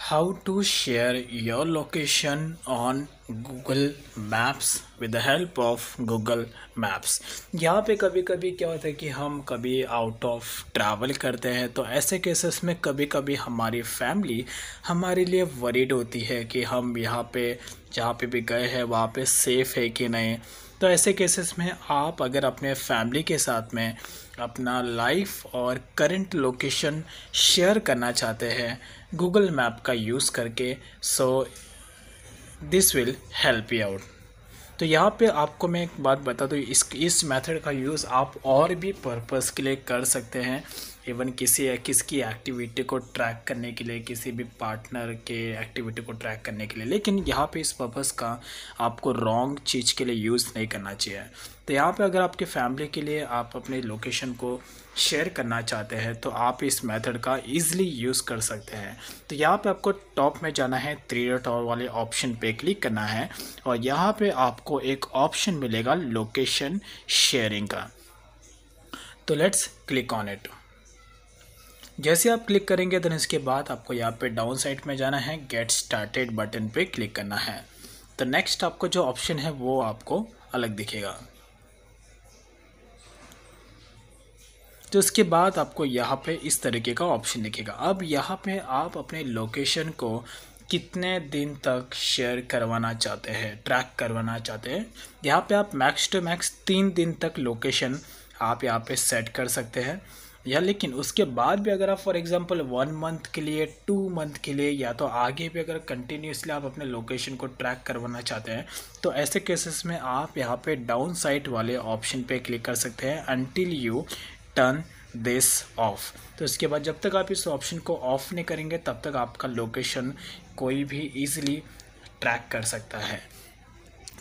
How to share your location on Google Maps with the help of Google Maps यहाँ पे कभी कभी क्या होता है कि हम कभी आउट ऑफ ट्रैवल करते हैं तो ऐसे केसेस में कभी कभी हमारी फैमिली हमारे लिए वरीड होती है कि हम यहाँ पे जहाँ पे भी गए हैं वहाँ पे सेफ़ है कि नहीं तो ऐसे केसेस में आप अगर अपने फैमिली के साथ में अपना लाइफ और करंट लोकेशन शेयर करना चाहते हैं गूगल मैप का यूज़ करके so this will help you out तो यहाँ पे आपको मैं एक बात बता दूँ इस इस मेथड का यूज़ आप और भी पर्पस के लिए कर सकते हैं इवन किसी किसकी एक्टिविटी को ट्रैक करने के लिए किसी भी पार्टनर के एक्टिविटी को ट्रैक करने के लिए लेकिन यहाँ पे इस पर्पज़ का आपको रॉन्ग चीज़ के लिए यूज़ नहीं करना चाहिए तो यहाँ पे अगर आपके फैमिली के लिए आप अपने लोकेशन को शेयर करना चाहते हैं तो आप इस मेथड का इजीली यूज़ कर सकते हैं तो यहाँ पे आपको टॉप में जाना है थ्री डॉट और वाले ऑप्शन पे क्लिक करना है और यहाँ पे आपको एक ऑप्शन मिलेगा लोकेशन शेयरिंग का तो लेट्स क्लिक ऑन इट जैसे आप क्लिक करेंगे देन इसके बाद आपको यहाँ पे डाउन साइड में जाना है गेट स्टार्टेड बटन पे क्लिक करना है तो नेक्स्ट आपको जो ऑप्शन है वो आपको अलग दिखेगा तो इसके बाद आपको यहाँ पे इस तरीके का ऑप्शन दिखेगा अब यहाँ पे आप अपने लोकेशन को कितने दिन तक शेयर करवाना चाहते हैं ट्रैक करवाना चाहते हैं यहाँ पे आप मैक्स टू मैक्स तीन दिन तक लोकेशन आप यहाँ पे सेट कर सकते हैं या लेकिन उसके बाद भी अगर आप फॉर एग्जांपल वन मंथ के लिए टू मंथ के लिए या तो आगे भी अगर कंटिन्यूसली आप अपने लोकेशन को ट्रैक करवाना चाहते हैं तो ऐसे केसेस में आप यहाँ पे डाउन साइट वाले ऑप्शन पे क्लिक कर सकते हैं until you turn this off तो इसके बाद जब तक आप इस ऑप्शन को ऑफ नहीं करेंगे तब तक आपका लोकेशन कोई भी ईजिली ट्रैक कर सकता है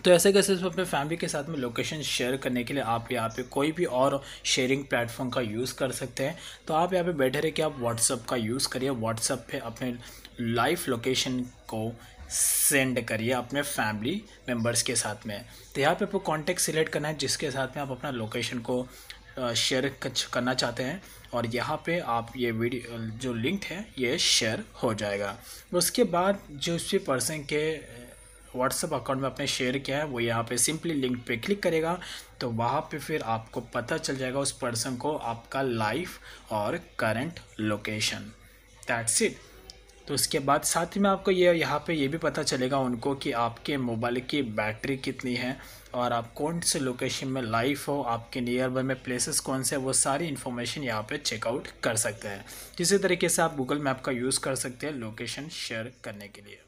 तो ऐसे कैसे अपने फैमिली के साथ में लोकेशन शेयर करने के लिए आप यहाँ पे कोई भी और शेयरिंग प्लेटफॉर्म का यूज़ कर सकते हैं तो आप यहाँ पे बैठे रहे कि आप व्हाट्सअप का यूज़ करिए व्हाट्सअप पे अपने लाइव लोकेशन को सेंड करिए अपने फैमिली मेम्बर्स के साथ में तो यहाँ पे आपको कॉन्टेक्ट सिलेक्ट करना है जिसके साथ में आप अपना लोकेशन को शेयर करना चाहते हैं और यहाँ पे आप ये वीडियो जो लिंक है ये शेयर हो जाएगा उसके बाद जो उस पर्सन के व्हाट्सअप अकाउंट में आपने शेयर किया है वो यहाँ पे सिंपली लिंक पे क्लिक करेगा तो वहाँ पे फिर आपको पता चल जाएगा उस पर्सन को आपका लाइफ और करंट लोकेशन दैट्स इट तो उसके बाद साथ ही में आपको ये यहाँ पे ये भी पता चलेगा उनको कि आपके मोबाइल की बैटरी कितनी है और आप कौन से लोकेशन में लाइफ हो आपके नियर बाय में प्लेसेस कौन से हैं वो सारी इन्फॉर्मेशन यहाँ पे चेकआउट कर सकते हैं जिसी तरीके से आप गूगल मैप का यूज़ कर सकते हैं लोकेशन शेयर करने के लिए